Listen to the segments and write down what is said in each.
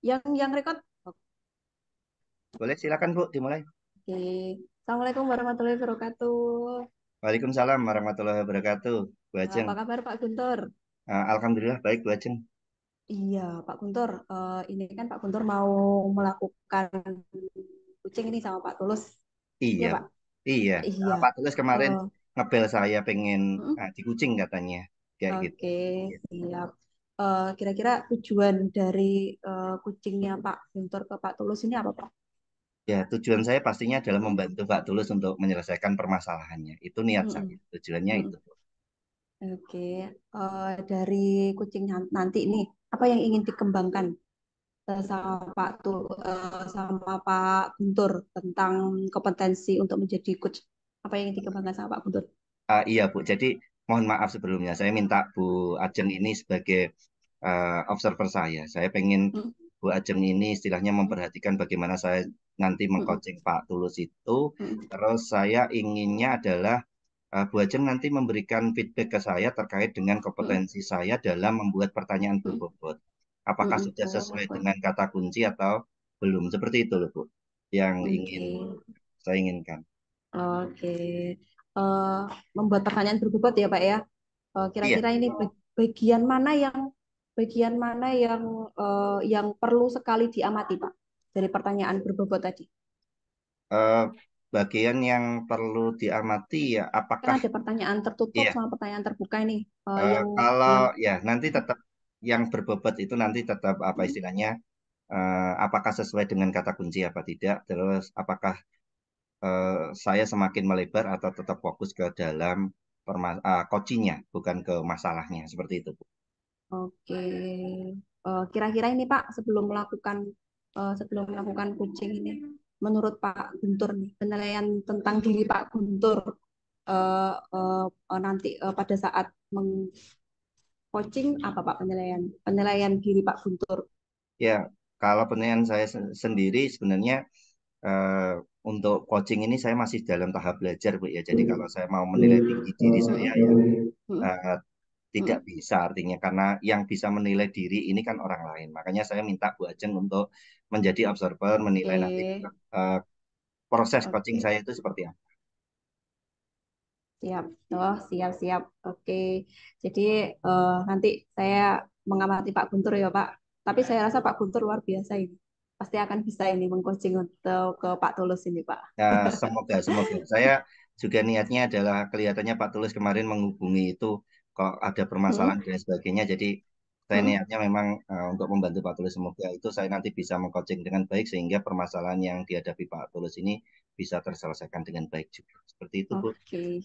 yang yang rekod boleh silakan Bu dimulai oke assalamualaikum warahmatullahi wabarakatuh Waalaikumsalam warahmatullahi wabarakatuh Bu eh, Ajeng apa kabar Pak Guntur eh, Alhamdulillah baik Bu Ajeng iya Pak Guntur eh, ini kan Pak Guntur mau melakukan kucing ini sama Pak Tulus iya, iya Pak iya, iya. Pak Tulus kemarin oh. ngebel saya pengen uh, kucing katanya kayak okay, gitu. Oke, iya. siap kira eh, kira-kira tujuan dari uh, kucingnya Pak Guntur ke Pak Tulus ini apa Pak? Ya, tujuan saya pastinya adalah membantu Pak Tulus untuk menyelesaikan permasalahannya. Itu niat hmm. saya, tujuannya hmm. itu. Oke, okay. uh, eh, dari kucing nanti ini apa yang ingin dikembangkan sama Pak Tul, uh, sama Pak Guntur tentang kompetensi untuk menjadi coach? Apa yang ingin dikembangkan sama Pak Guntur? Uh, iya Bu, jadi mohon maaf sebelumnya saya minta Bu Ajeng ini sebagai uh, observer saya. Saya pengen buat hmm. Bu Ajeng ini istilahnya memperhatikan bagaimana saya nanti hmm. mengcoaching hmm. Pak Tulus itu. Hmm. Terus saya inginnya adalah uh, Bu Ajeng nanti memberikan feedback ke saya terkait dengan hmm. kompetensi hmm. saya dalam membuat pertanyaan berbobot. Apakah hmm. sudah sesuai dengan kata kunci atau belum? Seperti itu loh Bu, yang ingin saya inginkan. Oke, okay. uh, eh, membuat pertanyaan berbobot ya Pak ya. Iya. Kira-kira uh, yeah. ini bagian mana yang bagian mana yang uh, yang perlu sekali diamati, Pak, dari pertanyaan berbobot tadi? Uh, bagian yang perlu diamati ya kan apakah Karena ada pertanyaan tertutup yeah. sama pertanyaan terbuka ini uh, uh, yang kalau ya nanti tetap yang berbobot itu nanti tetap apa hmm. istilahnya uh, apakah sesuai dengan kata kunci apa tidak terus apakah uh, saya semakin melebar atau tetap fokus ke dalam perma uh, coachingnya bukan ke masalahnya seperti itu Bu. Oke. Eh, kira-kira ini Pak sebelum melakukan eh, sebelum melakukan coaching ini, menurut Pak Guntur nih penilaian tentang diri Pak Guntur eh, nanti pada saat meng coaching apa Pak penilaian penilaian diri Pak Guntur? Ya kalau penilaian saya sendiri sebenarnya untuk coaching ini saya masih dalam tahap belajar bu ya jadi hmm. kalau saya mau menilai tinggi diri oh. saya ya hmm tidak bisa artinya karena yang bisa menilai diri ini kan orang lain makanya saya minta Bu Ajeng untuk menjadi observer menilai okay. nanti uh, proses okay. coaching saya itu seperti apa siap oh siap siap oke okay. jadi uh, nanti saya mengamati Pak Guntur ya Pak tapi saya rasa Pak Guntur luar biasa ini pasti akan bisa ini mengcoaching untuk ke Pak Tulus ini Pak. Ya, semoga semoga. Saya juga niatnya adalah kelihatannya Pak Tulus kemarin menghubungi itu kok ada permasalahan hmm. dan sebagainya. Jadi saya niatnya memang uh, untuk membantu Pak Tulus semoga itu saya nanti bisa mengcoaching dengan baik sehingga permasalahan yang dihadapi Pak Tulus ini bisa terselesaikan dengan baik juga. Seperti itu, Bu. Oke.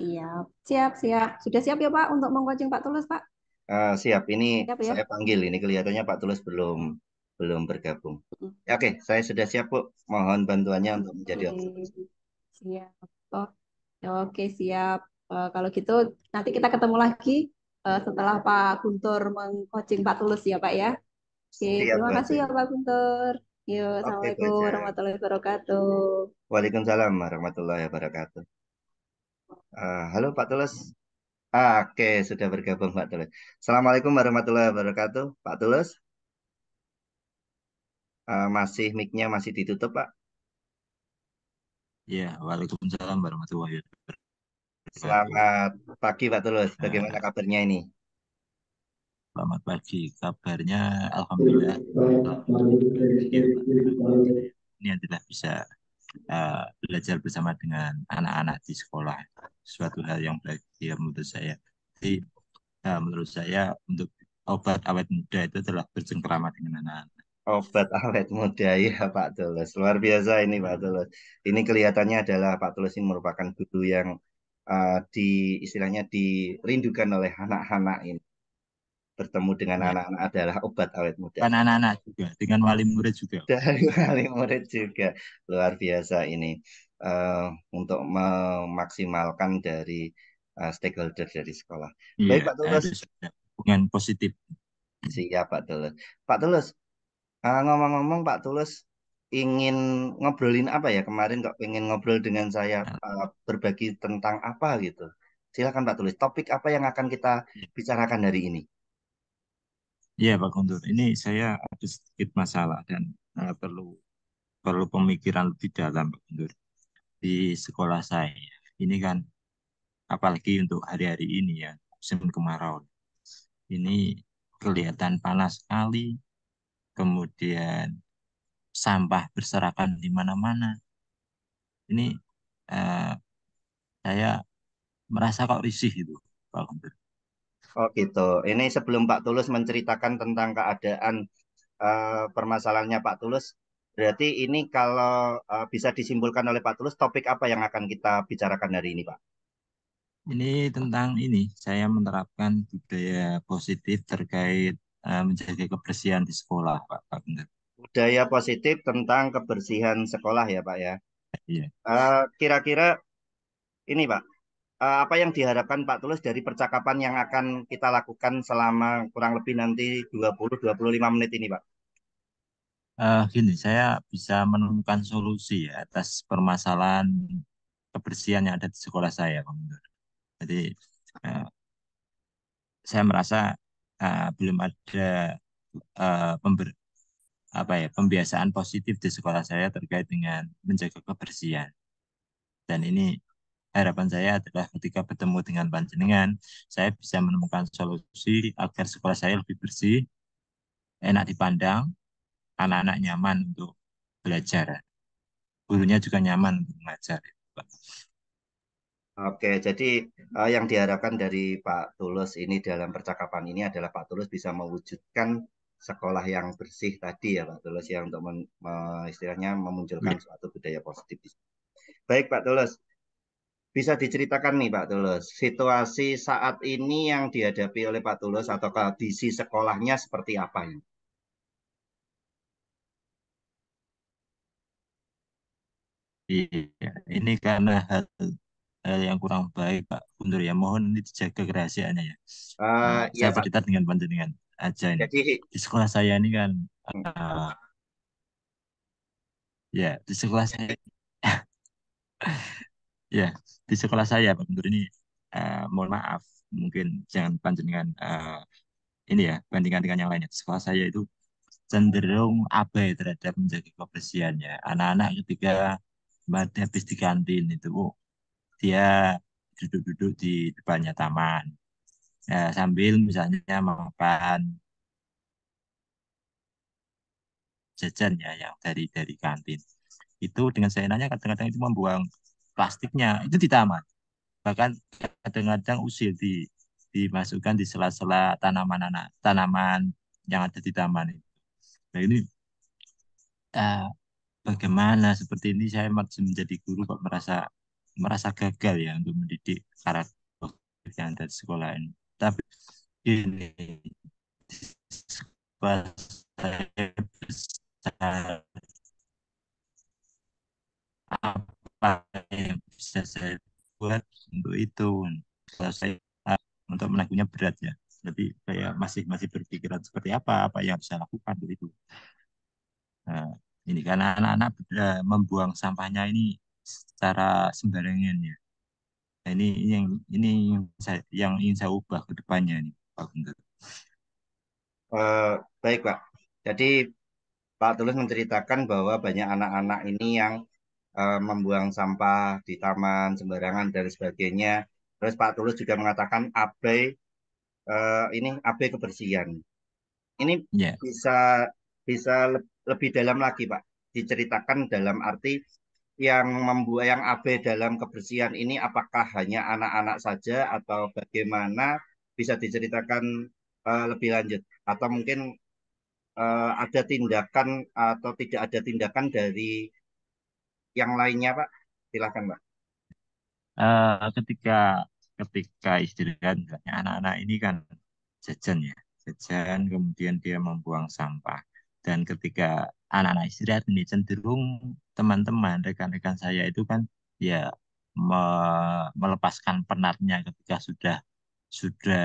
Siap. Siap, siap. Sudah siap ya, Pak untuk mengcoaching Pak Tulus, Pak? Uh, siap. Ini siap, ya? saya panggil. Ini kelihatannya Pak Tulus belum belum bergabung. Ya, oke, okay. saya sudah siap, Bu. Mohon bantuannya untuk menjadi okay. Siap. Oh. Oke, siap. Uh, kalau gitu nanti kita ketemu lagi uh, setelah Pak Guntur mengcoaching Pak Tulus ya Pak ya. Oke, okay, terima kasih ya Pak Guntur. Yuk, Assalamualaikum warahmatullahi wabarakatuh. Waalaikumsalam warahmatullahi wabarakatuh. Uh, halo Pak Tulus. Ah, Oke, okay, sudah bergabung Pak Tulus. Assalamualaikum warahmatullahi wabarakatuh. Pak Tulus. Uh, masih mic-nya masih ditutup, Pak. Ya, Waalaikumsalam warahmatullahi wabarakatuh. Selamat pagi Pak Tulus. Bagaimana kabarnya ini? Selamat pagi. Kabarnya alhamdulillah. Ini yang tidak bisa uh, belajar bersama dengan anak-anak di sekolah. Suatu hal yang baik, ya menurut saya. Jadi uh, menurut saya untuk obat awet muda itu telah bercengkrama dengan anak-anak obat awet muda ya Pak Tulus. Luar biasa ini Pak Tulus. Ini kelihatannya adalah Pak Tulus ini merupakan guru yang uh, di istilahnya dirindukan oleh anak-anak ini bertemu dengan iya. anak-anak ya. adalah obat awet muda. anak-anak juga, dengan wali murid juga. Dari wali murid juga luar biasa ini uh, untuk memaksimalkan dari uh, stakeholder dari sekolah. Ya, Baik Pak Tulus. Hubungan positif. Siap Pak Tulus. Pak Tulus, ngomong-ngomong uh, ngomong -ngomong, Pak Tulus ingin ngobrolin apa ya kemarin kok pengen ngobrol dengan saya uh, berbagi tentang apa gitu silakan Pak tulis topik apa yang akan kita bicarakan dari ini ya Pak Guntur ini saya ada sedikit masalah dan uh, perlu perlu pemikiran lebih dalam Pak Guntur di sekolah saya ini kan apalagi untuk hari-hari ini ya musim kemarau ini kelihatan panas sekali kemudian sampah berserakan di mana-mana. Ini eh, saya merasa kok risih itu, Pak Guntur. Oh gitu. Ini sebelum Pak Tulus menceritakan tentang keadaan eh, permasalahannya Pak Tulus, berarti ini kalau eh, bisa disimpulkan oleh Pak Tulus, topik apa yang akan kita bicarakan hari ini, Pak? Ini tentang ini, saya menerapkan budaya positif terkait eh, menjaga kebersihan di sekolah, Pak Pak budaya positif tentang kebersihan sekolah ya Pak ya. Iya. kira eh, kira-kira ini Pak, uh, apa yang diharapkan Pak Tulus dari percakapan yang akan kita lakukan selama kurang lebih nanti 20-25 menit ini Pak? Uh, gini, saya bisa menemukan solusi ya atas permasalahan kebersihan yang ada di sekolah saya, Pak Mundur. Jadi uh, saya merasa uh, belum ada uh, pember, apa ya pembiasaan positif di sekolah saya terkait dengan menjaga kebersihan dan ini harapan saya adalah ketika bertemu dengan panjenengan saya bisa menemukan solusi agar sekolah saya lebih bersih enak dipandang anak-anak nyaman untuk belajar gurunya juga nyaman untuk mengajar Oke, jadi uh, yang diharapkan dari Pak Tulus ini dalam percakapan ini adalah Pak Tulus bisa mewujudkan sekolah yang bersih tadi ya Pak Tulus ya untuk men, me, istilahnya memunculkan ya. suatu budaya positif. Baik Pak Tulus, bisa diceritakan nih Pak Tulus, situasi saat ini yang dihadapi oleh Pak Tulus atau kondisi sekolahnya seperti apa ini? Iya, ini karena hal, hal yang kurang baik Pak Guntur ya. Mohon ini dijaga kerahasiaannya ya. Uh, Saya iya, dengan panjenengan aja ini. Jadi di sekolah saya ini kan uh, ya di sekolah saya ya di sekolah saya Pak Guntur ini uh, mohon maaf mungkin jangan panjenengan uh, ini ya bandingkan dengan yang lainnya di sekolah saya itu cenderung abai terhadap menjaga kebersihan ya anak-anak ketika habis di kantin itu bu, dia duduk-duduk di depannya taman ya, sambil misalnya makan jajan ya yang dari dari kantin itu dengan seenaknya kadang-kadang itu membuang plastiknya itu di taman bahkan kadang-kadang usil di dimasukkan di sela-sela tanaman anak tanaman yang ada di taman itu nah ini uh, bagaimana seperti ini saya menjadi guru kok merasa merasa gagal ya untuk mendidik karakter yang ada di sekolah ini tapi ini apa yang bisa saya buat untuk itu kalau saya untuk menanggungnya berat ya Lebih saya masih masih berpikiran seperti apa apa yang bisa lakukan untuk itu nah, ini karena anak-anak eh, membuang sampahnya ini secara sembarangan ya Nah, ini, yang ini yang saya, yang ingin saya ubah ke depannya nih, Pak Guntur. Uh, baik Pak. Jadi Pak Tulus menceritakan bahwa banyak anak-anak ini yang uh, membuang sampah di taman sembarangan dan sebagainya. Terus Pak Tulus juga mengatakan abai uh, ini abai kebersihan. Ini yeah. bisa bisa le lebih dalam lagi Pak. Diceritakan dalam arti yang membuat yang AB dalam kebersihan ini apakah hanya anak-anak saja atau bagaimana bisa diceritakan uh, lebih lanjut atau mungkin uh, ada tindakan atau tidak ada tindakan dari yang lainnya Pak silahkan Pak uh, ketika ketika dan anak-anak ini kan jajan ya jajan kemudian dia membuang sampah dan ketika anak-anak istirahat ini cenderung teman-teman rekan-rekan saya itu kan ya me melepaskan penatnya ketika sudah sudah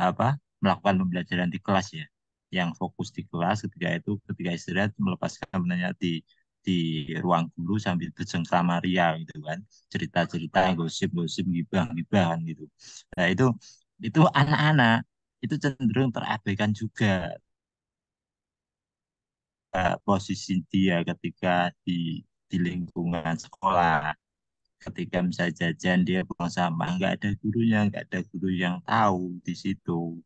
apa melakukan pembelajaran di kelas ya yang fokus di kelas ketika itu ketika istirahat melepaskan penatnya di di ruang guru sambil bercengkrama ria gitu kan cerita-cerita gosip-gosip gibah-gibahan gitu nah itu itu anak-anak itu cenderung terabaikan juga Eh, posisi dia ketika di di lingkungan sekolah ketika misalnya jajan dia buang sampah nggak ada gurunya nggak ada guru yang tahu di situ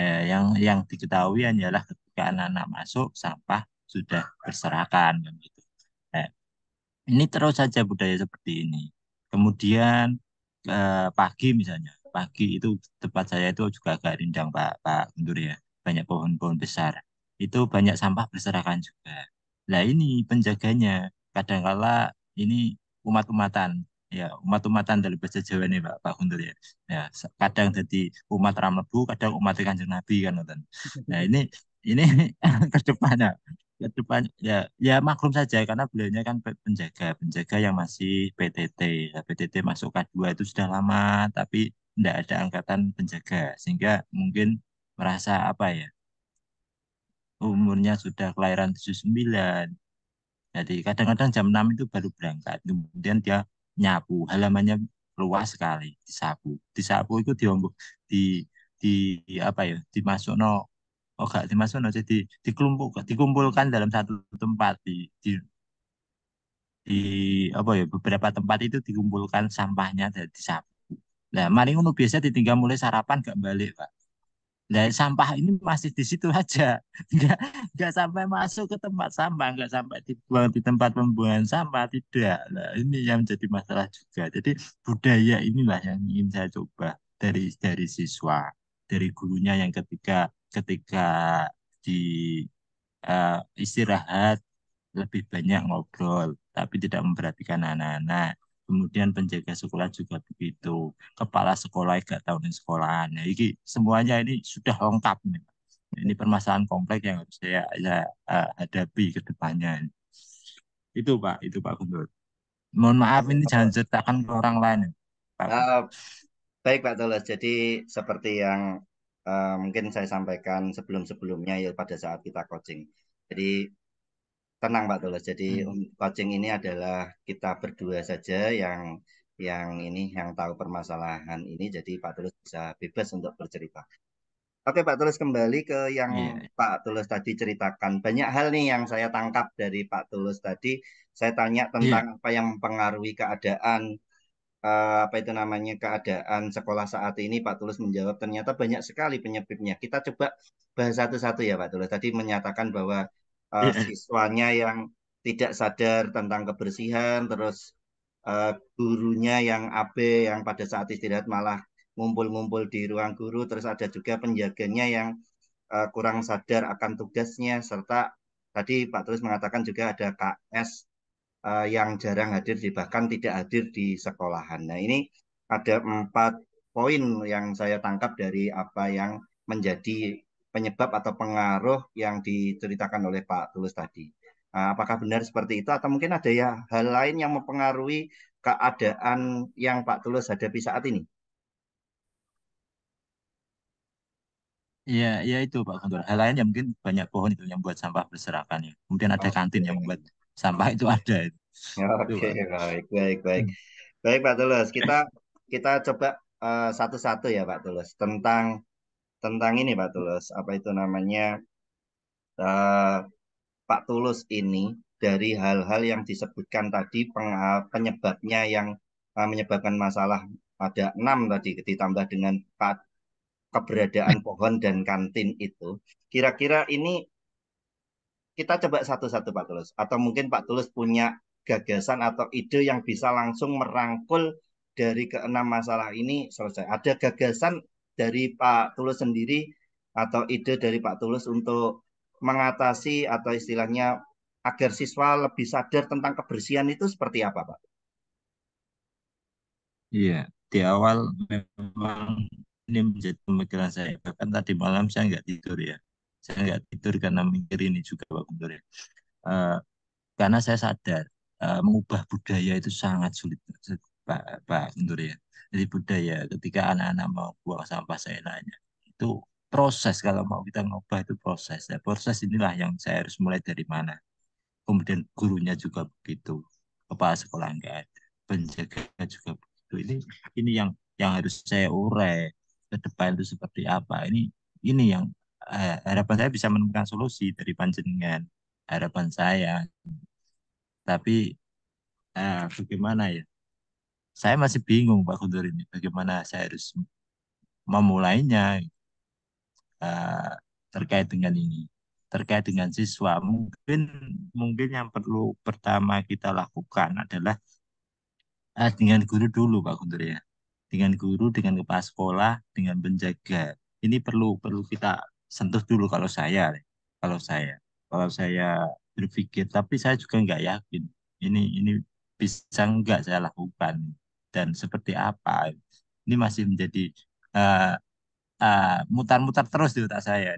eh, yang yang diketahui hanyalah ketika anak-anak masuk sampah sudah berserakan kan gitu eh, ini terus saja budaya seperti ini kemudian eh, pagi misalnya pagi itu tempat saya itu juga agak rindang pak pak Guntur ya banyak pohon-pohon besar itu banyak sampah berserakan juga. Nah ini penjaganya kadangkala ini umat-umatan ya umat-umatan dari bahasa Jawa nih Pak Pak hundur ya. Ya kadang jadi umat Ramlebu, kadang umat Kanjeng Nabi kan Nah ini ini ke depannya ke depan ya ya maklum saja karena beliaunya kan penjaga penjaga yang masih PTT ya, nah, PTT masuk K2 itu sudah lama tapi tidak ada angkatan penjaga sehingga mungkin merasa apa ya umurnya sudah kelahiran 79. Jadi kadang-kadang jam 6 itu baru berangkat. Kemudian dia nyapu, halamannya luas sekali disapu. Disapu itu di di di apa ya? Dimasukno oh gak dimasukno jadi dikelompok dikumpulkan dalam satu tempat di di di apa ya beberapa tempat itu dikumpulkan sampahnya dan disapu. Nah, maling ngono biasa ditinggal mulai sarapan gak balik, Pak dan sampah ini masih di situ aja nggak nggak sampai masuk ke tempat sampah nggak sampai dibuang di tempat pembuangan sampah tidak nah, ini yang menjadi masalah juga jadi budaya inilah yang ingin saya coba dari dari siswa dari gurunya yang ketika ketika di uh, istirahat lebih banyak ngobrol tapi tidak memperhatikan anak-anak kemudian penjaga sekolah juga begitu kepala sekolah tahu di sekolah nah, ini semuanya ini sudah lengkap nih ini permasalahan kompleks yang harus saya, ya uh, hadapi ke depannya itu pak itu pak Gubernur mohon maaf ini jangan ceritakan ke orang lain ya, pak. Uh, baik pak Tulus jadi seperti yang uh, mungkin saya sampaikan sebelum sebelumnya ya pada saat kita coaching jadi Tenang Pak Tulus. Jadi hmm. Um, coaching ini adalah kita berdua saja yang yang ini yang tahu permasalahan ini jadi Pak Tulus bisa bebas untuk bercerita. Oke Pak Tulus kembali ke yang yeah. Pak Tulus tadi ceritakan banyak hal nih yang saya tangkap dari Pak Tulus tadi. Saya tanya tentang yeah. apa yang mempengaruhi keadaan eh, apa itu namanya keadaan sekolah saat ini Pak Tulus menjawab ternyata banyak sekali penyebabnya. Kita coba bahas satu-satu ya Pak Tulus. Tadi menyatakan bahwa uh, siswanya yang tidak sadar tentang kebersihan, terus uh, gurunya yang AB yang pada saat istirahat malah ngumpul-ngumpul di ruang guru, terus ada juga penjaganya yang uh, kurang sadar akan tugasnya, serta tadi Pak Terus mengatakan juga ada KS uh, yang jarang hadir, di, bahkan tidak hadir di sekolahan. Nah ini ada empat poin yang saya tangkap dari apa yang menjadi penyebab atau pengaruh yang diceritakan oleh Pak Tulus tadi. Nah, apakah benar seperti itu atau mungkin ada ya hal lain yang mempengaruhi keadaan yang Pak Tulus hadapi saat ini? Iya, ya itu Pak Kondor. Hal lain yang mungkin banyak pohon itu yang buat sampah berserakan ya. Kemudian ada kantin yang membuat sampah itu ada. Oke, okay, baik, baik, baik. Hmm. Baik Pak Tulus, kita kita coba eh, satu-satu uh, satu -satu ya Pak Tulus tentang tentang ini Pak Tulus, apa itu namanya uh, Pak Tulus ini dari hal-hal yang disebutkan tadi penyebabnya yang uh, menyebabkan masalah ada enam tadi ditambah dengan Pak keberadaan pohon dan kantin itu. Kira-kira ini kita coba satu-satu Pak Tulus atau mungkin Pak Tulus punya gagasan atau ide yang bisa langsung merangkul dari keenam masalah ini selesai. Ada gagasan dari Pak Tulus sendiri atau ide dari Pak Tulus untuk mengatasi atau istilahnya agar siswa lebih sadar tentang kebersihan itu seperti apa, Pak? Iya, di awal memang ini menjadi pemikiran saya. Bahkan tadi malam saya nggak tidur ya. Saya nggak tidur karena mikir ini juga Pak Guntur ya. Uh, karena saya sadar uh, mengubah budaya itu sangat sulit. Pak Pak Indur ya jadi budaya ketika anak-anak mau buang sampah seenaknya itu proses kalau mau kita ngubah itu proses ya, proses inilah yang saya harus mulai dari mana kemudian gurunya juga begitu kepala sekolah enggak ada penjaga juga begitu ini ini yang yang harus saya urai ke depan itu seperti apa ini ini yang eh, harapan saya bisa menemukan solusi dari panjenengan harapan saya tapi eh, bagaimana ya saya masih bingung Pak Guntur ini bagaimana saya harus memulainya uh, terkait dengan ini terkait dengan siswa mungkin mungkin yang perlu pertama kita lakukan adalah uh, dengan guru dulu Pak Guntur ya dengan guru dengan kepala sekolah dengan penjaga ini perlu perlu kita sentuh dulu kalau saya kalau saya kalau saya berpikir tapi saya juga nggak yakin ini ini bisa nggak saya lakukan dan seperti apa ini masih menjadi eh, eh, mutar-mutar uh, uh, terus di otak saya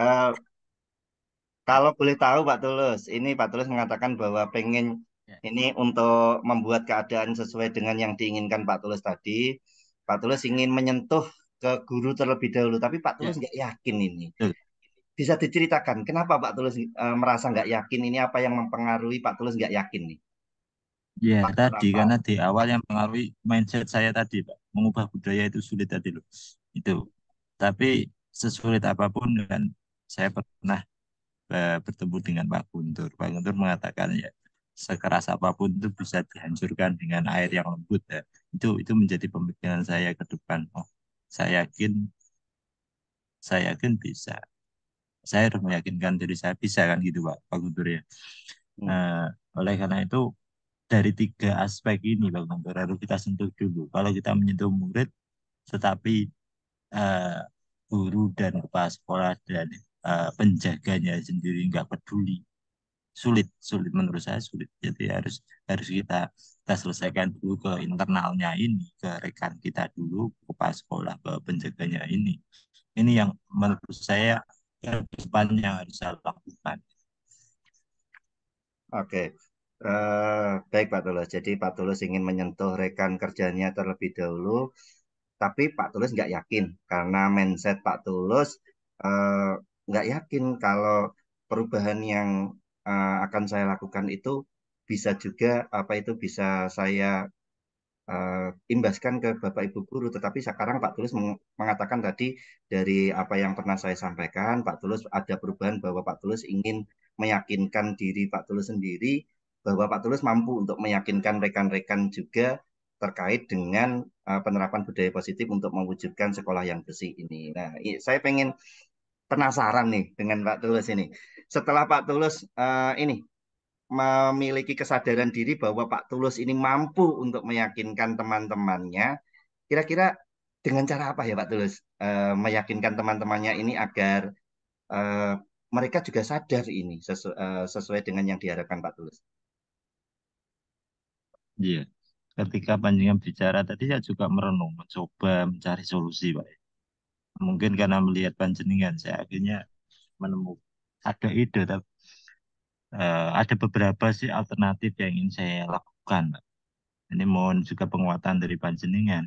uh, kalau boleh tahu Pak Tulus ini Pak Tulus mengatakan bahwa pengen yeah. ini untuk membuat keadaan sesuai dengan yang diinginkan Pak Tulus tadi Pak Tulus ingin menyentuh ke guru terlebih dahulu tapi Pak Tulus ya. nggak yeah. yakin ini Betul bisa diceritakan kenapa Pak Tulus e, merasa nggak yakin ini apa yang mempengaruhi Pak Tulus nggak yakin nih? Ya, Pak, tadi apa? karena di awal yang mengaruhi mindset saya tadi, Pak. Mengubah budaya itu sulit tadi loh. Itu. Tapi sesulit apapun kan saya pernah uh, bertemu dengan Pak Guntur. Pak Guntur mengatakan ya sekeras apapun itu bisa dihancurkan dengan air yang lembut ya. Itu itu menjadi pemikiran saya ke depan. Oh, saya yakin saya yakin bisa. Saya harus meyakinkan diri saya bisa kan gitu Pak Pak Guntur ya. Hmm. Uh, oleh karena itu dari tiga aspek ini Bang Guntur kita sentuh dulu. Kalau kita menyentuh murid, tetapi uh, guru dan kepala sekolah dan uh, penjaganya sendiri nggak peduli, sulit, sulit menurut saya sulit. Jadi harus harus kita kita selesaikan dulu ke internalnya ini, ke rekan kita dulu, kepala sekolah, ke penjaganya ini. Ini yang menurut saya depan yang harus saya lakukan. Oke, Eh, baik Pak Tulus, jadi Pak Tulus ingin menyentuh rekan kerjanya terlebih dahulu, tapi Pak Tulus nggak yakin karena mindset Pak Tulus uh, nggak yakin kalau perubahan yang uh, akan saya lakukan itu bisa juga apa itu bisa saya uh, imbaskan ke Bapak Ibu guru. Tetapi sekarang Pak Tulus mengatakan tadi dari apa yang pernah saya sampaikan, Pak Tulus ada perubahan bahwa Pak Tulus ingin meyakinkan diri Pak Tulus sendiri bahwa Pak Tulus mampu untuk meyakinkan rekan-rekan juga terkait dengan uh, penerapan budaya positif untuk mewujudkan sekolah yang bersih ini. Nah, saya pengen penasaran nih dengan Pak Tulus ini. Setelah Pak Tulus uh, ini memiliki kesadaran diri bahwa Pak Tulus ini mampu untuk meyakinkan teman-temannya, kira-kira dengan cara apa ya Pak Tulus uh, meyakinkan teman-temannya ini agar uh, mereka juga sadar ini sesu uh, sesuai dengan yang diharapkan Pak Tulus? Iya. Ketika panjenengan bicara tadi saya juga merenung, mencoba mencari solusi, Pak. Mungkin karena melihat panjenengan saya akhirnya menemukan ada ide tapi uh, eh, ada beberapa sih alternatif yang ingin saya lakukan, Pak. Ini mohon juga penguatan dari panjenengan.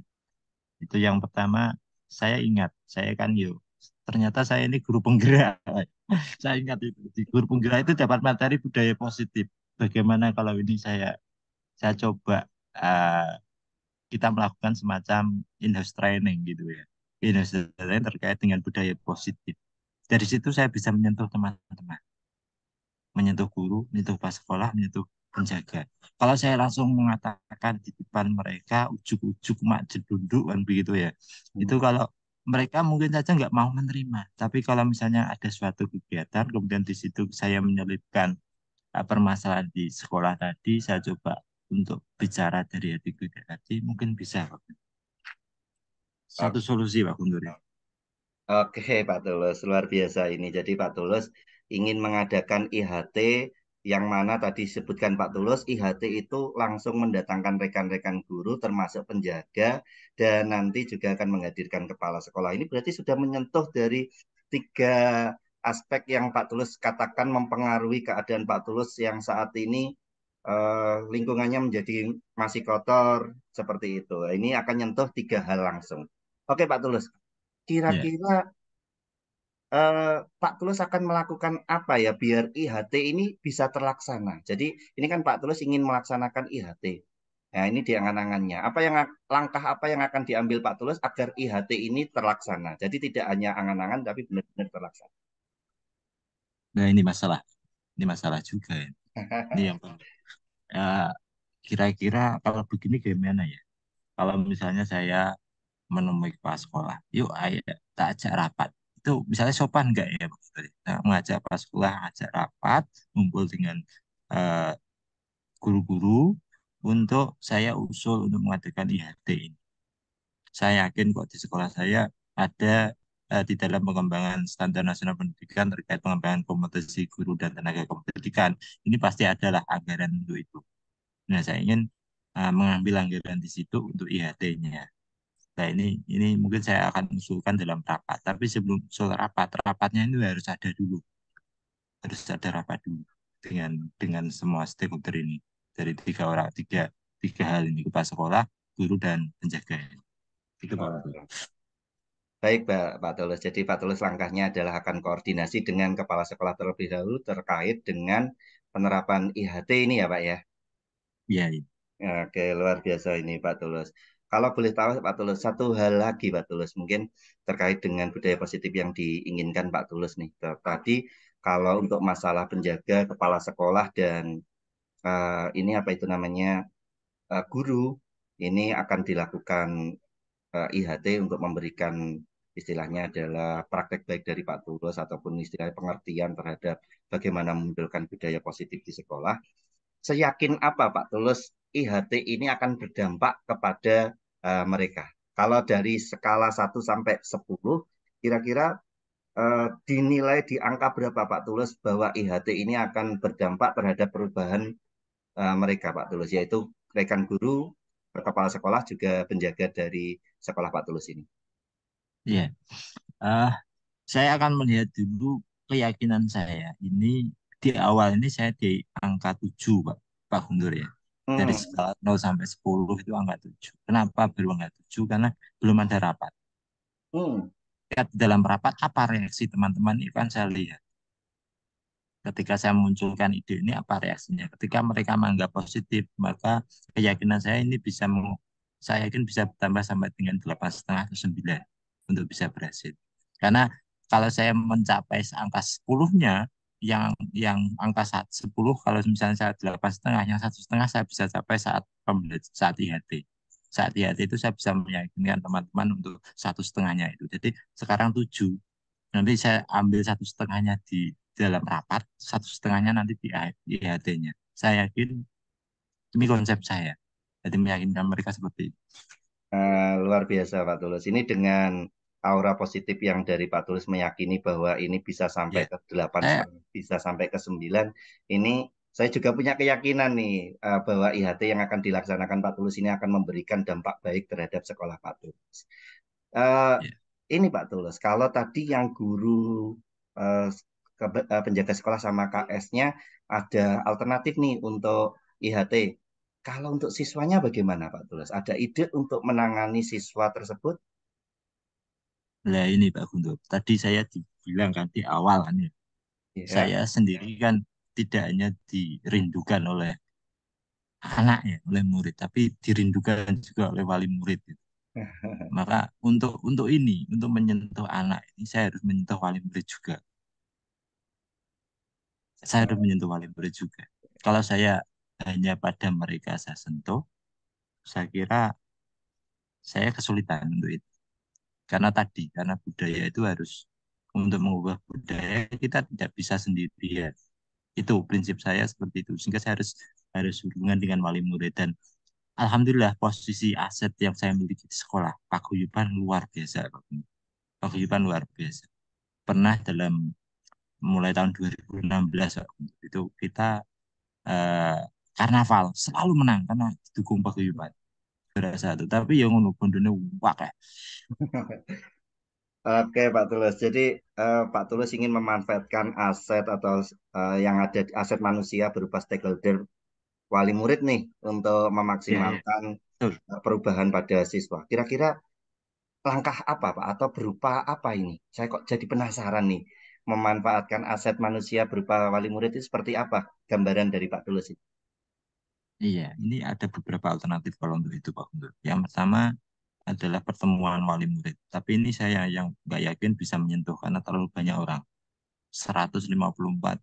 Itu yang pertama, saya ingat, saya kan yuk ternyata saya ini guru penggerak. saya ingat itu di guru penggerak itu dapat materi budaya positif. Bagaimana kalau ini saya saya coba uh, kita melakukan semacam in-house training gitu ya. In-house training terkait dengan budaya positif. Dari situ saya bisa menyentuh teman-teman. Menyentuh guru, menyentuh pas sekolah, menyentuh penjaga. Kalau saya langsung mengatakan di depan mereka ujuk-ujuk mak kan begitu ya. Hmm. Itu kalau mereka mungkin saja nggak mau menerima. Tapi kalau misalnya ada suatu kegiatan, kemudian di situ saya menyelipkan eh, permasalahan di sekolah tadi, saya coba untuk bicara dari hati ke tadi mungkin bisa Pak. Satu okay. solusi Pak Gunduri. Oke Pak Tulus, luar biasa ini. Jadi Pak Tulus ingin mengadakan IHT yang mana tadi sebutkan Pak Tulus, IHT itu langsung mendatangkan rekan-rekan guru termasuk penjaga dan nanti juga akan menghadirkan kepala sekolah. Ini berarti sudah menyentuh dari tiga aspek yang Pak Tulus katakan mempengaruhi keadaan Pak Tulus yang saat ini uh, lingkungannya menjadi masih kotor seperti itu. Ini akan nyentuh tiga hal langsung. Oke Pak Tulus, kira-kira yeah. Ya. uh, Pak Tulus akan melakukan apa ya biar IHT ini bisa terlaksana? Jadi ini kan Pak Tulus ingin melaksanakan IHT. Nah, ini dia angan-angannya. Apa yang langkah apa yang akan diambil Pak Tulus agar IHT ini terlaksana? Jadi tidak hanya angan-angan tapi benar-benar terlaksana. Nah, ini masalah. Ini masalah juga. Ya. Iya, Ya, kira-kira kalau begini gimana ya? Kalau misalnya saya menemui kepala sekolah, yuk ayo tak ajak rapat. Itu misalnya sopan nggak ya? Begitu? Nah, ya, mengajak kepala sekolah, ajak rapat, ngumpul dengan eh, guru-guru uh, untuk saya usul untuk mengadakan IHT ini. Saya yakin kok di sekolah saya ada Eh, di dalam pengembangan standar nasional pendidikan terkait pengembangan kompetensi guru dan tenaga kependidikan. Ini pasti adalah anggaran untuk itu. Nah, saya ingin uh, mengambil anggaran di situ untuk IHT-nya. Nah, ini ini mungkin saya akan usulkan dalam rapat. Tapi sebelum usul rapat, rapatnya ini harus ada dulu. Harus ada rapat dulu dengan dengan semua stakeholder ini dari tiga orang tiga tiga hal ini kepala sekolah guru dan penjaga itu pak Baik Pak Tulus, jadi Pak Tulus langkahnya adalah akan koordinasi dengan kepala sekolah terlebih dahulu terkait dengan penerapan IHT ini ya Pak ya? Iya. Ya. Oke, luar biasa ini Pak Tulus. Kalau boleh tahu Pak Tulus, satu hal lagi Pak Tulus mungkin terkait dengan budaya positif yang diinginkan Pak Tulus nih. Tadi kalau untuk masalah penjaga kepala sekolah dan uh, ini apa itu namanya uh, guru ini akan dilakukan eh, IHT untuk memberikan istilahnya adalah praktek baik dari Pak Tulus ataupun istilah pengertian terhadap bagaimana memunculkan budaya positif di sekolah. Seyakin apa Pak Tulus IHT ini akan berdampak kepada uh, mereka? Kalau dari skala 1 sampai 10, kira-kira uh, dinilai di angka berapa Pak Tulus bahwa IHT ini akan berdampak terhadap perubahan uh, mereka Pak Tulus, yaitu rekan guru, kepala sekolah juga penjaga dari sekolah Pak Tulus ini. Iya. Yeah. Uh, saya akan melihat dulu keyakinan saya. Ini di awal ini saya di angka 7, Pak, Pak Guntur ya. Hmm. Dari skala 0 sampai 10 itu angka 7. Kenapa baru angka 7? Karena belum ada rapat. Hmm. Dalam rapat apa reaksi teman-teman itu kan saya lihat. Ketika saya munculkan ide ini apa reaksinya? Ketika mereka menganggap positif, maka keyakinan saya ini bisa saya yakin bisa bertambah sampai dengan delapan setengah atau sembilan untuk bisa berhasil. Karena kalau saya mencapai angka 10-nya, yang yang angka saat 10 kalau misalnya saya delapan setengah yang satu setengah saya bisa capai saat pembelajaran saat IHT saat IHT itu saya bisa meyakinkan teman-teman untuk satu setengahnya itu jadi sekarang 7 nanti saya ambil satu setengahnya di dalam rapat satu setengahnya nanti di IHT-nya saya yakin ini konsep saya jadi meyakinkan mereka seperti itu uh, luar biasa Pak Tulus ini dengan aura positif yang dari Pak Tulis meyakini bahwa ini bisa sampai yeah. ke 8 eh. Nah. bisa sampai ke 9 ini saya juga punya keyakinan nih uh, bahwa IHT yang akan dilaksanakan Pak Tulus ini akan memberikan dampak baik terhadap sekolah Pak Tulus. Uh, e, yeah. Ini Pak Tulus, kalau tadi yang guru uh, ke, uh, penjaga sekolah sama KS-nya ada alternatif nih untuk IHT. Kalau untuk siswanya bagaimana Pak Tulus? Ada ide untuk menangani siswa tersebut? Nah ini Pak Guntur, tadi saya dibilang kan di awal kan ya, yeah. saya sendiri kan tidak hanya dirindukan oleh anaknya, oleh murid, tapi dirindukan juga oleh wali murid. Gitu. Maka untuk untuk ini, untuk menyentuh anak ini, saya harus menyentuh wali murid juga. Saya harus menyentuh wali murid juga. Kalau saya hanya pada mereka saya sentuh, saya kira saya kesulitan untuk itu. Karena tadi, karena budaya itu harus untuk mengubah budaya kita tidak bisa sendirian. Itu prinsip saya seperti itu. Sehingga saya harus harus hubungan dengan wali murid dan alhamdulillah posisi aset yang saya miliki di sekolah paguyuban luar biasa. Pak Paguyuban luar biasa. Pernah dalam mulai tahun 2016 itu kita eh, karnaval selalu menang karena didukung paguyuban berasa satu tapi yang ngono bondone wakeh Oke Pak Tulus, jadi uh, Pak Tulus ingin memanfaatkan aset atau uh, yang ada di aset manusia berupa stakeholder wali murid nih untuk memaksimalkan iya, iya. Eh, perubahan pada siswa. Kira-kira langkah apa Pak atau berupa apa ini? Saya kok jadi penasaran nih memanfaatkan aset manusia berupa wali murid itu seperti apa gambaran dari Pak Tulus ini? Iya, ini ada beberapa alternatif kalau untuk itu Pak Guntur. Yang pertama adalah pertemuan wali murid. Tapi ini saya yang nggak yakin bisa menyentuh karena terlalu banyak orang. 154 uh,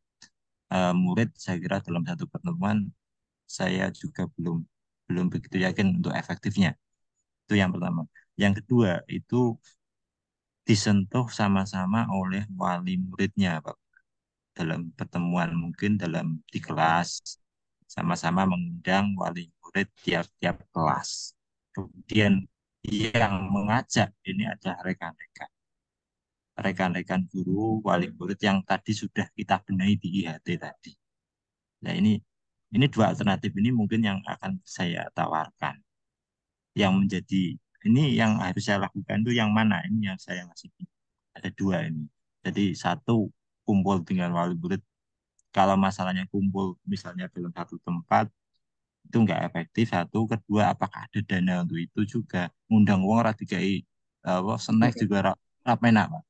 eh, murid saya kira dalam satu pertemuan saya juga belum belum begitu yakin untuk efektifnya. Itu yang pertama. Yang kedua itu disentuh sama-sama oleh wali muridnya Pak. Dalam pertemuan mungkin dalam di kelas sama-sama mengundang wali murid tiap-tiap kelas. Kemudian yang mengajak ini ada rekan-rekan. Rekan-rekan guru, wali murid yang tadi sudah kita benahi di IHT tadi. Nah ini ini dua alternatif ini mungkin yang akan saya tawarkan. Yang menjadi ini yang harus saya lakukan itu yang mana ini yang saya masih ada dua ini. Jadi satu kumpul dengan wali murid kalau masalahnya kumpul misalnya dalam satu tempat itu enggak efektif satu kedua apakah ada dana untuk itu juga undang uang radikai apa uh, snack okay. Iya. juga rapi enak pak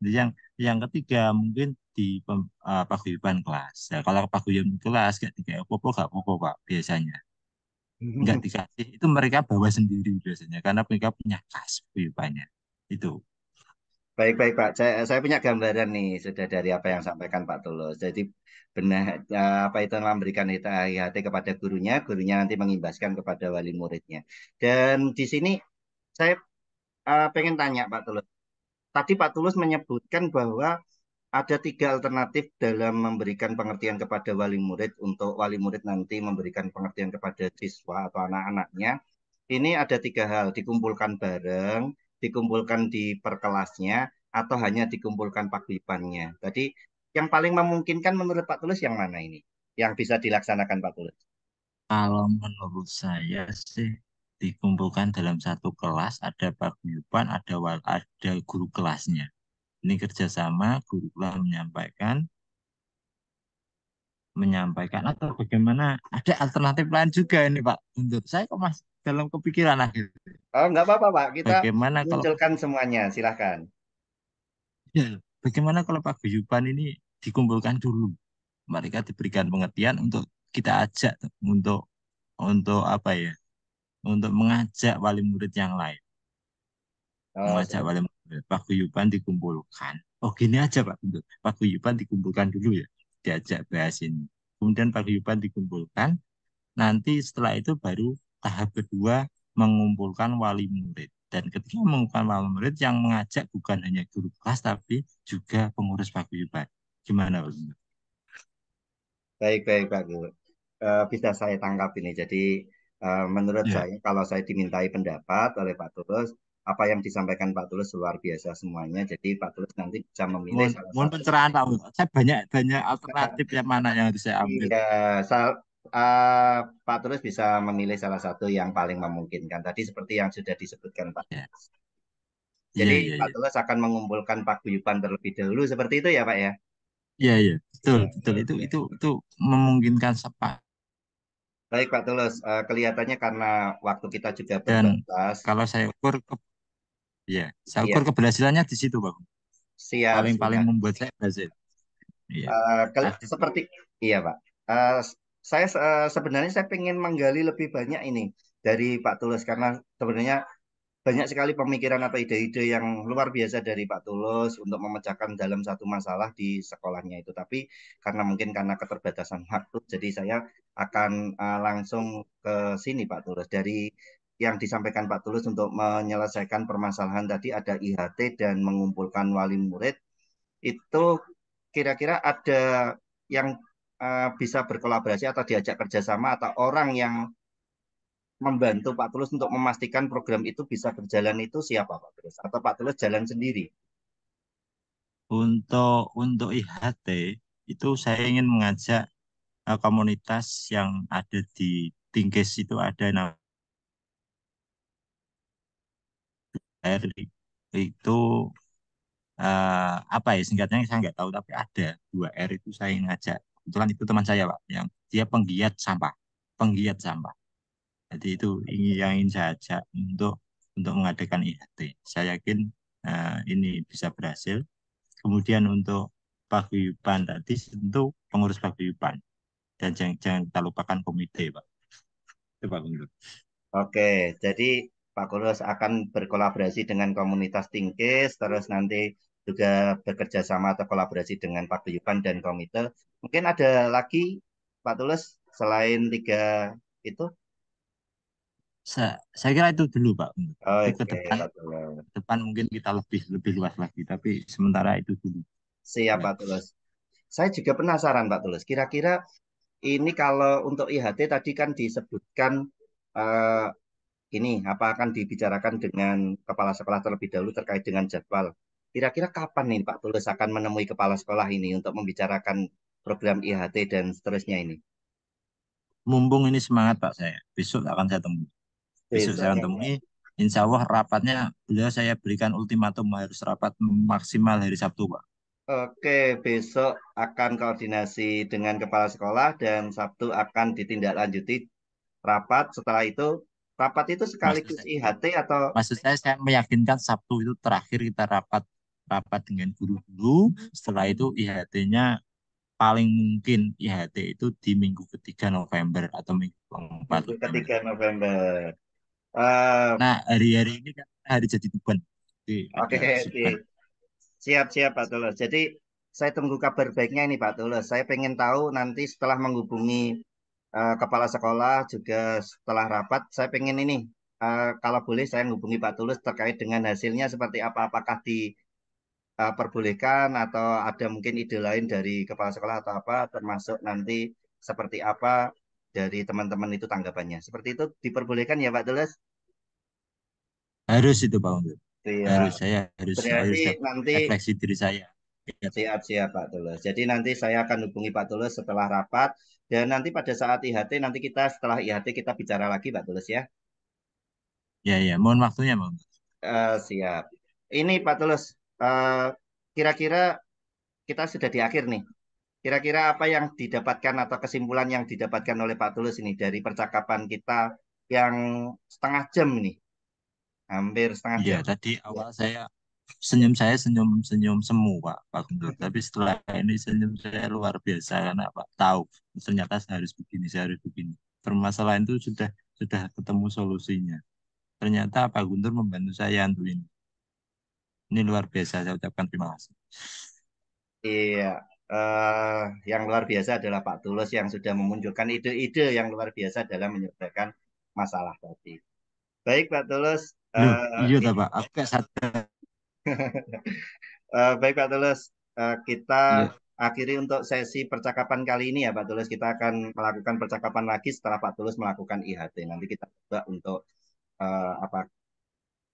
yang yang ketiga mungkin di uh, paguyuban kelas ya, kalau paguyuban kelas gak tiga popo gak popo pak biasanya nggak dikasih itu mereka bawa sendiri biasanya karena mereka punya kas paguyubannya itu Baik, baik Pak. Saya, saya punya gambaran nih sudah dari apa yang sampaikan Pak Tulus. Jadi benar eh, apa itu memberikan IHT kepada gurunya, gurunya nanti mengimbaskan kepada wali muridnya. Dan di sini saya uh, pengen tanya Pak Tulus. Tadi Pak Tulus menyebutkan bahwa ada tiga alternatif dalam memberikan pengertian kepada wali murid untuk wali murid nanti memberikan pengertian kepada siswa atau anak-anaknya. Ini ada tiga hal, dikumpulkan bareng, dikumpulkan di perkelasnya atau hanya dikumpulkan paguyubannya. Jadi yang paling memungkinkan menurut Pak Tulus yang mana ini? Yang bisa dilaksanakan Pak Tulus? Kalau menurut saya sih dikumpulkan dalam satu kelas ada paguyuban, ada ada guru kelasnya. Ini kerjasama guru kelas menyampaikan menyampaikan atau bagaimana ada alternatif lain juga ini Pak untuk saya kok masih dalam kepikiran akhirnya. Gitu. Oh, nggak apa-apa, Pak. Kita bagaimana munculkan kalau, semuanya, silahkan. Ya, bagaimana kalau Pak Guyupan ini dikumpulkan dulu? Mereka diberikan pengertian untuk kita ajak untuk untuk apa ya? Untuk mengajak wali murid yang lain. Oh, mengajak wali murid. Pak Guyupan dikumpulkan. Oh, gini aja, Pak. Pak Guyupan dikumpulkan dulu ya. Diajak bahas ini. Kemudian Pak Guyupan dikumpulkan. Nanti setelah itu baru tahap kedua mengumpulkan wali murid dan ketika mengumpulkan wali murid yang mengajak bukan hanya guru kelas tapi juga pengurus paguyuban gimana Pak baik baik Pak Guru uh, bisa saya tangkap ini jadi uh, menurut ya. saya kalau saya dimintai pendapat oleh Pak Tulus apa yang disampaikan Pak Tulus luar biasa semuanya. Jadi Pak Tulus nanti bisa memilih. Mohon, mohon pencerahan Pak. Saya banyak banyak alternatif iya. yang mana yang harus saya ambil. Iya, uh, Pak Tulus bisa memilih salah satu yang paling memungkinkan. Tadi seperti yang sudah disebutkan Pak. Ya. Jadi ya, ya, Pak ya. Tulus akan mengumpulkan pak Guyupan terlebih dahulu seperti itu ya Pak ya? Iya iya betul ya, betul ya, itu itu itu memungkinkan sepak. Baik Pak Tulus, uh, kelihatannya karena waktu kita juga berbatas. kalau saya ukur ke, ya, saya iya. ukur ya. keberhasilannya di situ, Pak. Siap. Paling-paling membuat saya berhasil. Iya. Uh, seperti iya, Pak. Uh, saya uh, sebenarnya saya ingin menggali lebih banyak ini dari Pak Tulus karena sebenarnya banyak sekali pemikiran atau ide-ide yang luar biasa dari Pak Tulus untuk memecahkan dalam satu masalah di sekolahnya itu. Tapi karena mungkin karena keterbatasan waktu, jadi saya akan uh, langsung ke sini Pak Tulus. Dari yang disampaikan Pak Tulus untuk menyelesaikan permasalahan tadi ada IHT dan mengumpulkan wali murid, itu kira-kira ada yang Eh, bisa berkolaborasi atau diajak kerjasama atau orang yang membantu Pak Tulus untuk memastikan program itu bisa berjalan itu siapa Pak Tulus atau Pak Tulus jalan sendiri? Untuk untuk IHT itu saya ingin mengajak uh, komunitas yang ada di Tingkes itu ada R itu uh, apa ya singkatnya saya nggak tahu tapi ada dua R itu saya ngajak kebetulan itu teman saya pak yang dia penggiat sampah penggiat sampah jadi itu ingin yang ingin saya ajak untuk untuk mengadakan IHT saya yakin uh, ini bisa berhasil kemudian untuk paguyuban tadi tentu pengurus paguyuban dan jangan, jangan kita lupakan komite pak itu pak Gubernur oke jadi Pak Kurus akan berkolaborasi dengan komunitas Tingkis, terus nanti juga bekerja sama atau kolaborasi dengan Pak paguyuban dan komite Mungkin ada lagi Pak Tulus selain tiga itu? Sa saya kira itu dulu Pak. Oh, okay. ke depan, ke depan mungkin kita lebih lebih luas lagi, tapi sementara itu dulu. Siap Pak Tulus. Saya juga penasaran Pak Tulus. Kira-kira ini kalau untuk IHT tadi kan disebutkan uh, ini apa akan dibicarakan dengan kepala sekolah terlebih dahulu terkait dengan jadwal. Kira-kira kapan nih Pak Tulus akan menemui kepala sekolah ini untuk membicarakan program IHT dan seterusnya ini? Mumpung ini semangat Pak saya, besok akan saya temui. Besok, saya akan temui. Insya Allah rapatnya beliau saya berikan ultimatum harus rapat maksimal hari Sabtu Pak. Oke, besok akan koordinasi dengan kepala sekolah dan Sabtu akan ditindaklanjuti rapat. Setelah itu rapat itu sekaligus maksud IHT atau maksud saya saya meyakinkan Sabtu itu terakhir kita rapat rapat dengan guru-guru setelah itu IHT-nya paling mungkin IHT ya, itu di minggu ketiga November atau minggu keempat minggu ketiga November. Uh, nah hari-hari ini kan hari jadi tuban. Oke, okay, siap-siap Pak Tulus. Jadi saya tunggu kabar baiknya ini Pak Tulus. Saya pengen tahu nanti setelah menghubungi uh, kepala sekolah juga setelah rapat, saya pengen ini uh, kalau boleh saya menghubungi Pak Tulus terkait dengan hasilnya seperti apa. Apakah di uh, perbolehkan atau ada mungkin ide lain dari kepala sekolah atau apa termasuk nanti seperti apa dari teman-teman itu tanggapannya. Seperti itu diperbolehkan ya Pak Tulus Harus itu Pak Unggul. Ya. Harus saya harus, harus nanti refleksi diri saya. Iya. Siap siap Pak Tulus. Jadi nanti saya akan hubungi Pak Tulus setelah rapat dan nanti pada saat IHT nanti kita setelah IHT kita bicara lagi Pak Tulus ya. Ya ya, mohon waktunya Bang. Uh, eh, siap. Ini Pak Tulus, Eh, kira-kira kita sudah di akhir nih. Kira-kira apa yang didapatkan atau kesimpulan yang didapatkan oleh Pak Tulus ini dari percakapan kita yang setengah jam nih? Hampir setengah iya, jam. Iya, tadi awal saya senyum saya senyum senyum semu pak pak Guntur. tapi setelah ini senyum saya luar biasa karena pak tahu ternyata saya harus begini saya harus begini permasalahan itu sudah sudah ketemu solusinya ternyata pak Guntur membantu saya untuk ini ini luar biasa, saya ucapkan terima kasih. Iya, uh, yang luar biasa adalah Pak Tulus yang sudah memunculkan ide-ide yang luar biasa dalam menyelesaikan masalah tadi. Baik Pak Tulus. Eh, iya uh, iya Pak, Oke. Eh, baik Pak Tulus, uh, kita iya. akhiri untuk sesi percakapan kali ini ya Pak Tulus. Kita akan melakukan percakapan lagi setelah Pak Tulus melakukan IHT. Nanti kita coba untuk uh, apa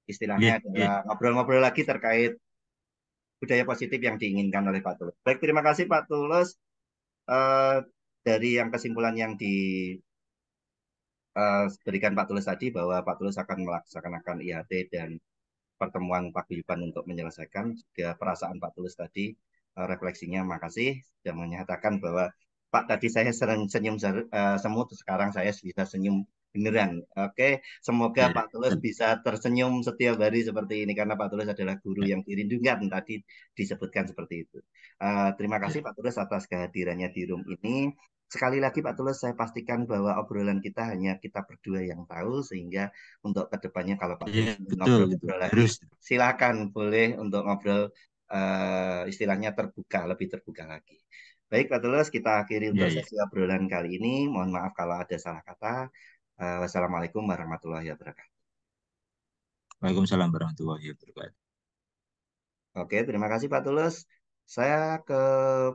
istilahnya iya, iya. adalah ngobrol-ngobrol lagi terkait budaya positif yang diinginkan oleh Pak Tulus. Baik, terima kasih Pak Tulus. Uh, dari yang kesimpulan yang diberikan eh, uh, Pak Tulus tadi bahwa Pak Tulus akan melaksanakan IHT dan pertemuan Pak paguyuban untuk menyelesaikan juga perasaan Pak Tulus tadi uh, refleksinya makasih dan menyatakan bahwa Pak tadi saya senyum uh, semut sekarang saya bisa senyum beneran. Oke, semoga iya, Pak Tulus bisa tersenyum setiap hari seperti ini karena Pak Tulus adalah guru ya. yang dirindukan tadi disebutkan seperti itu. Uh, terima ya. kasih Pak Tulus atas kehadirannya di room ini. Sekali lagi Pak Tulus, saya pastikan bahwa obrolan kita hanya kita berdua yang tahu sehingga untuk kedepannya kalau Pak iya, Tulus ya, ngobrol-ngobrol lagi, silakan boleh untuk ngobrol uh, istilahnya terbuka, lebih terbuka lagi. Baik Pak Tulus, kita akhiri iya, untuk sesi obrolan kali ini. Mohon maaf kalau ada salah kata. Uh, wassalamualaikum warahmatullahi wabarakatuh. Waalaikumsalam warahmatullahi wabarakatuh. Oke, terima kasih Pak Tulus. Saya ke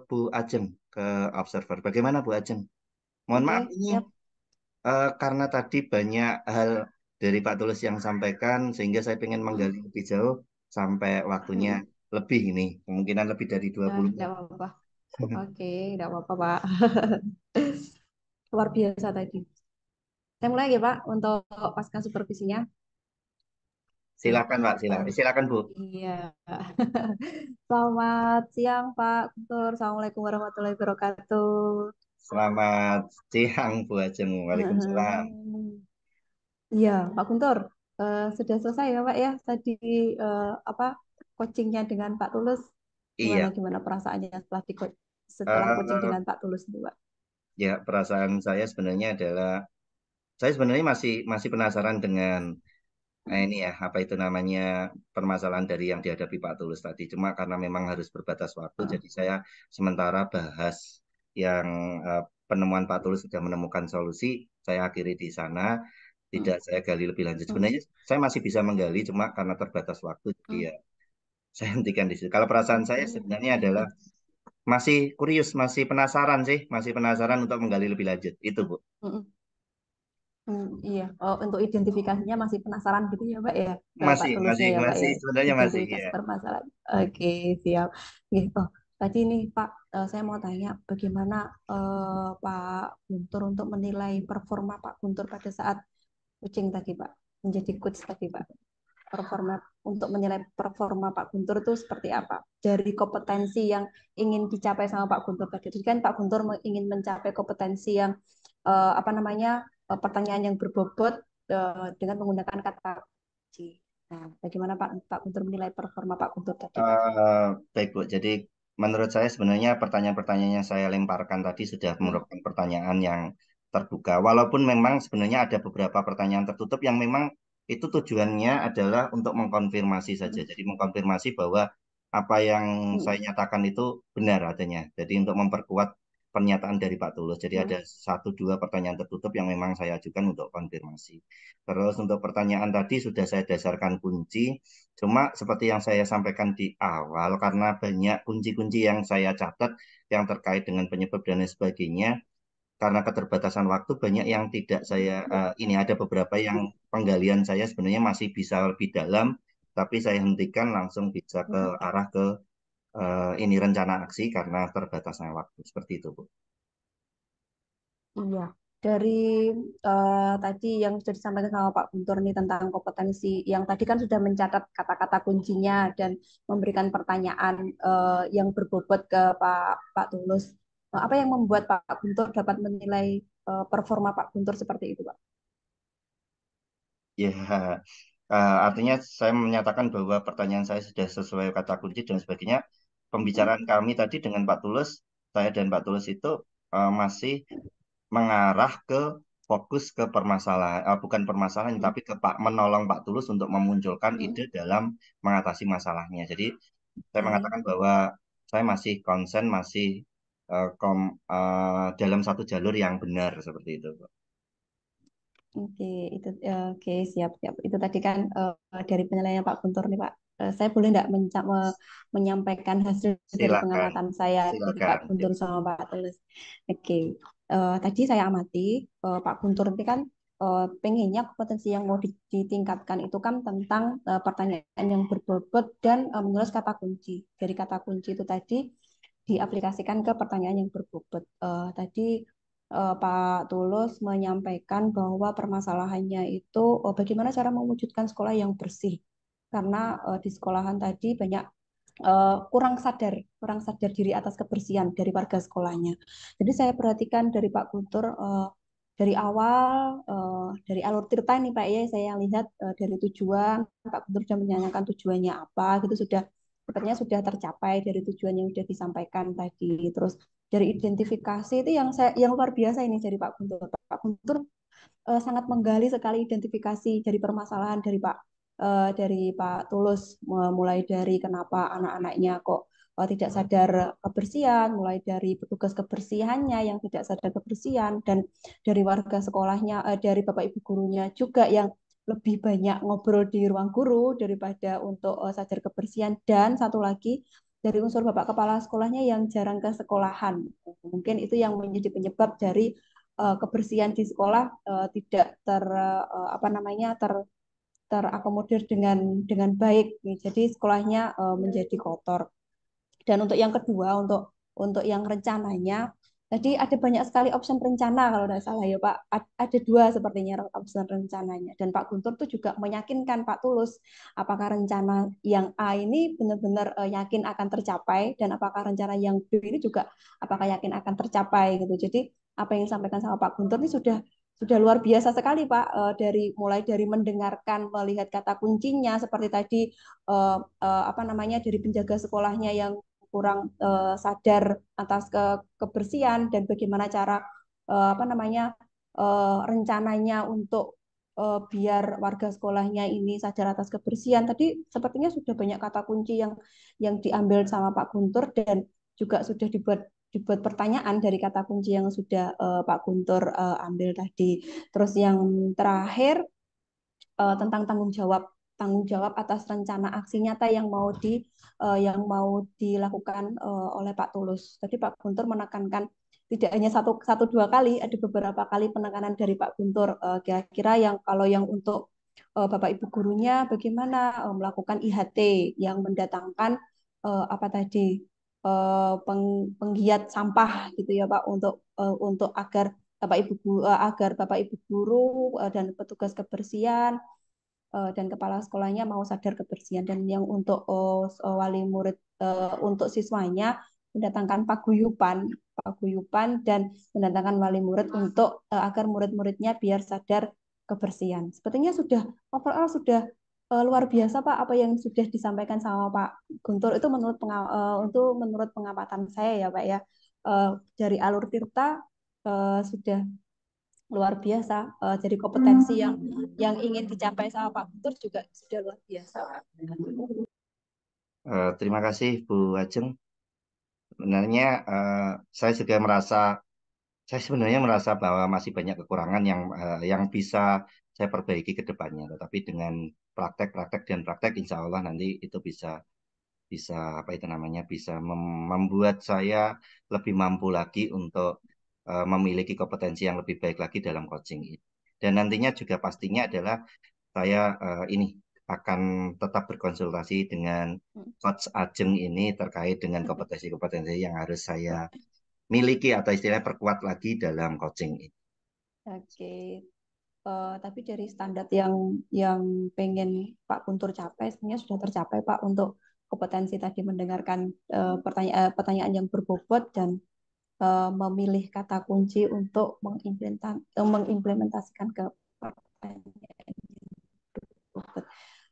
Bu Ajeng, ke observer. Bagaimana Bu Ajeng? Mohon maaf ini yep. uh, eh, karena tadi banyak hal dari Pak Tulus yang sampaikan, sehingga saya ingin menggali hmm. lebih jauh sampai waktunya hmm. lebih ini, kemungkinan lebih dari 20 nah, menit. apa-apa. Oke, tidak apa-apa Pak. Luar biasa tadi. Saya mulai ya Pak untuk pasca supervisinya. Silakan Pak, silakan. Silakan Bu. Iya. Selamat siang Pak Kuntur. Assalamualaikum warahmatullahi wabarakatuh. Selamat siang Bu Ajeng. Waalaikumsalam. Iya Pak Kuntur Uh, eh, sudah selesai ya Pak ya tadi uh, apa coachingnya dengan Pak Tulus. Iya. Gimana, iya. Gimana perasaannya setelah di setelah uh, coaching dengan Pak Tulus itu Pak? Ya perasaan saya sebenarnya adalah saya sebenarnya masih masih penasaran dengan nah ini ya apa itu namanya permasalahan dari yang dihadapi Pak Tulus tadi cuma karena memang harus berbatas waktu jadi ah. saya sementara bahas yang uh, penemuan Pak Tulus sudah menemukan solusi saya akhiri di sana tidak hmm. saya gali lebih lanjut hmm. sebenarnya saya masih bisa menggali cuma karena terbatas waktu jadi hmm. ya saya hentikan di situ kalau perasaan saya sebenarnya adalah masih kurius masih penasaran sih masih penasaran untuk menggali lebih lanjut itu Bu Hmm, iya, oh, untuk identifikasinya masih penasaran gitu ya, ya? Pak ya. Masih, masih, ya, Pak, masih. Ya. Sebenarnya masih. Ya. Permasalahan. Oke, siap. Gitu. Oh, tadi nih Pak, eh, saya mau tanya bagaimana uh, Pak Guntur untuk menilai performa Pak Guntur pada saat kucing tadi, Pak, menjadi coach tadi, Pak. Performa untuk menilai performa Pak Guntur itu seperti apa? Dari kompetensi yang ingin dicapai sama Pak Guntur tadi, kan Pak Guntur ingin mencapai kompetensi yang Uh, apa namanya Eh, pertanyaan yang berbobot eh, dengan menggunakan kata kunci. Nah, bagaimana Pak Pak Guntur menilai performa Pak Guntur tadi? Uh, baik Bu, jadi menurut saya sebenarnya pertanyaan-pertanyaan yang saya lemparkan tadi sudah hmm. merupakan pertanyaan yang terbuka. Walaupun memang sebenarnya ada beberapa pertanyaan tertutup yang memang itu tujuannya adalah untuk mengkonfirmasi saja. Hmm. Jadi mengkonfirmasi bahwa apa yang hmm. saya nyatakan itu benar adanya. Jadi untuk memperkuat pernyataan dari Pak Tulus. Jadi hmm. ada satu dua pertanyaan tertutup yang memang saya ajukan untuk konfirmasi. Terus untuk pertanyaan tadi sudah saya dasarkan kunci. Cuma seperti yang saya sampaikan di awal karena banyak kunci-kunci yang saya catat yang terkait dengan penyebab dan lain sebagainya. Karena keterbatasan waktu banyak yang tidak saya uh, ini ada beberapa yang penggalian saya sebenarnya masih bisa lebih dalam tapi saya hentikan langsung bisa ke hmm. arah ke uh, ini rencana aksi karena terbatasnya waktu seperti itu Bu. Iya, dari uh, tadi yang sudah disampaikan sama Pak Guntur nih tentang kompetensi, yang tadi kan sudah mencatat kata-kata kuncinya dan memberikan pertanyaan uh, yang berbobot ke Pak Pak Tulus. apa yang membuat Pak Guntur dapat menilai uh, performa Pak Guntur seperti itu, Pak? Ya, yeah. uh, artinya saya menyatakan bahwa pertanyaan saya sudah sesuai kata kunci dan sebagainya pembicaraan hmm. kami tadi dengan Pak Tulus, saya dan Pak Tulus itu uh, masih mengarah ke fokus ke permasalahan uh, eh, bukan permasalahan hmm. tapi ke Pak menolong Pak Tulus untuk memunculkan hmm. ide dalam mengatasi masalahnya. Jadi saya mengatakan bahwa saya masih konsen masih uh, kom, uh, dalam satu jalur yang benar seperti itu, Pak. Oke, itu oke siap siap. Itu tadi kan uh, dari penilaian Pak Guntur nih Pak. Eh, saya boleh tidak menyampaikan hasil silakan, pengamatan saya silakan. dari Pak Guntur sama Pak Tulus. Oke, okay. uh, eh, tadi saya amati uh, Pak Guntur ini kan uh, pengennya kompetensi yang mau ditingkatkan itu kan tentang uh, pertanyaan yang berbobot dan uh, menulis kata kunci. Dari kata kunci itu tadi diaplikasikan ke pertanyaan yang berbobot. Uh, tadi uh, Pak Tulus menyampaikan bahwa permasalahannya itu oh, bagaimana cara mewujudkan sekolah yang bersih karena uh, di sekolahan tadi banyak uh, kurang sadar kurang sadar diri atas kebersihan dari warga sekolahnya. Jadi saya perhatikan dari Pak Guntur uh, dari awal uh, dari alur cerita ini Pak ya saya yang lihat uh, dari tujuan Pak Guntur sudah menyanyikan tujuannya apa gitu sudah sepertinya sudah tercapai dari tujuan yang sudah disampaikan tadi. Terus dari identifikasi itu yang saya yang luar biasa ini dari Pak Guntur. Pak Guntur sangat menggali sekali identifikasi dari permasalahan dari Pak uh, dari Pak Tulus, mulai dari kenapa anak-anaknya kok uh, tidak hmm. sadar kebersihan, mulai dari petugas kebersihannya yang tidak sadar kebersihan, dan dari warga sekolahnya, uh, dari Bapak Ibu gurunya juga yang lebih banyak ngobrol di ruang guru daripada untuk uh, sadar kebersihan dan satu lagi dari unsur bapak kepala sekolahnya yang jarang ke sekolahan mungkin itu yang menjadi penyebab dari kebersihan di sekolah tidak ter apa namanya ter terakomodir dengan dengan baik jadi sekolahnya e, menjadi kotor dan untuk yang kedua untuk untuk yang rencananya tadi ada banyak sekali option rencana kalau tidak salah ya Pak. Ada dua sepertinya option rencananya. Dan Pak Guntur tuh juga meyakinkan Pak Tulus apakah rencana yang A ini benar-benar e, yakin akan tercapai dan apakah rencana yang B ini juga apakah yakin akan tercapai gitu. Jadi apa yang disampaikan sama Pak Guntur ini sudah sudah luar biasa sekali Pak uh, dari mulai dari mendengarkan melihat kata kuncinya seperti tadi uh, uh, apa namanya dari penjaga sekolahnya yang kurang uh, sadar atas ke kebersihan dan bagaimana cara uh, apa namanya uh, rencananya untuk uh, biar warga sekolahnya ini sadar atas kebersihan tadi sepertinya sudah banyak kata kunci yang yang diambil sama Pak Guntur dan juga sudah dibuat dibuat pertanyaan dari kata kunci yang sudah uh, Pak Guntur uh, ambil tadi. Terus yang terakhir uh, tentang tanggung jawab tanggung jawab atas rencana aksi nyata yang mau di uh, yang mau dilakukan uh, oleh Pak Tulus. Tadi Pak Guntur menekankan tidak hanya satu satu dua kali, ada beberapa kali penekanan dari Pak Guntur. Kira-kira yang kalau yang untuk uh, Bapak Ibu gurunya bagaimana uh, melakukan IHT yang mendatangkan uh, apa tadi Eh, peng, penggiat sampah gitu ya Pak untuk uh, untuk agar Bapak Ibu uh, agar Bapak Ibu guru uh, dan petugas kebersihan uh, dan kepala sekolahnya mau sadar kebersihan dan yang untuk uh, wali murid uh, untuk siswanya mendatangkan paguyupan paguyupan dan mendatangkan wali murid untuk uh, agar murid-muridnya biar sadar kebersihan. Sepertinya sudah overall sudah uh, luar biasa Pak apa yang sudah disampaikan sama Pak Guntur itu menurut pengaw uh, eh, untuk menurut pengamatan saya ya Pak ya uh, dari alur Tirta uh, sudah luar biasa. Uh, jadi kompetensi yang yang ingin dicapai sama Pak Guntur juga sudah luar biasa. Uh, terima kasih Bu Ajeng. Sebenarnya uh, saya juga merasa saya sebenarnya merasa bahwa masih banyak kekurangan yang uh, yang bisa saya perbaiki ke depannya. Tetapi dengan praktek-praktek dan praktek, insya Allah nanti itu bisa bisa apa itu namanya bisa mem membuat saya lebih mampu lagi untuk uh, memiliki kompetensi yang lebih baik lagi dalam coaching ini. Dan nantinya juga pastinya adalah saya uh, ini akan tetap berkonsultasi dengan hmm. coach Ajeng ini terkait dengan hmm. kompetensi-kompetensi yang harus saya miliki atau istilahnya perkuat lagi dalam coaching ini. Oke, uh, tapi dari standar yang yang pengen Pak Kuntur capai sebenarnya sudah tercapai Pak untuk kompetensi tadi mendengarkan uh, eh, pertanyaan eh, pertanyaan yang berbobot dan uh, memilih kata kunci untuk mengimplementasikan ke pertanyaan berbobot.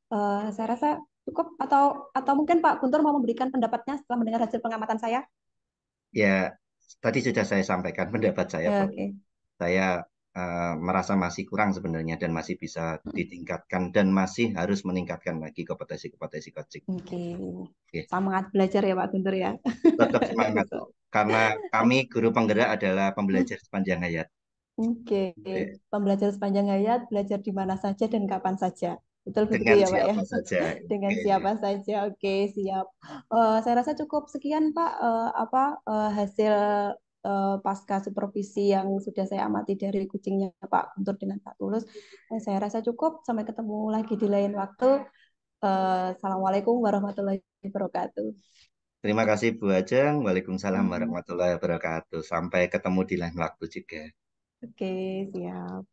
Uh, saya rasa cukup atau atau mungkin Pak Guntur mau memberikan pendapatnya setelah mendengar hasil pengamatan saya? Ya, tadi sudah saya sampaikan pendapat saya. Ya, okay. Saya Eh, merasa masih kurang sebenarnya dan masih bisa hmm. ditingkatkan dan masih harus meningkatkan lagi kompetensi-kompetensi coaching. Oke. Okay. Okay. Semangat belajar ya Pak Guntur ya. Tetap semangat karena kami guru penggerak adalah pembelajar sepanjang hayat. Oke. Okay. Okay. Pembelajar sepanjang hayat, belajar di mana saja dan kapan saja. Betul begitu ya Pak ya. Saja. Dengan okay. siapa saja. Oke, okay, siap. Uh, saya rasa cukup sekian Pak uh, apa uh, hasil uh, pasca supervisi yang sudah saya amati dari kucingnya Pak Guntur dengan Pak Tulus. Eh, saya rasa cukup. Sampai ketemu lagi di lain waktu. Uh, Assalamualaikum warahmatullahi wabarakatuh. Terima kasih Bu Ajeng. Waalaikumsalam hmm. warahmatullahi wabarakatuh. Sampai ketemu di lain waktu juga. Oke, siap.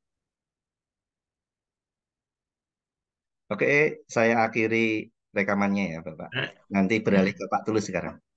Oke, saya akhiri rekamannya ya Bapak. Nanti beralih ke Pak Tulus sekarang.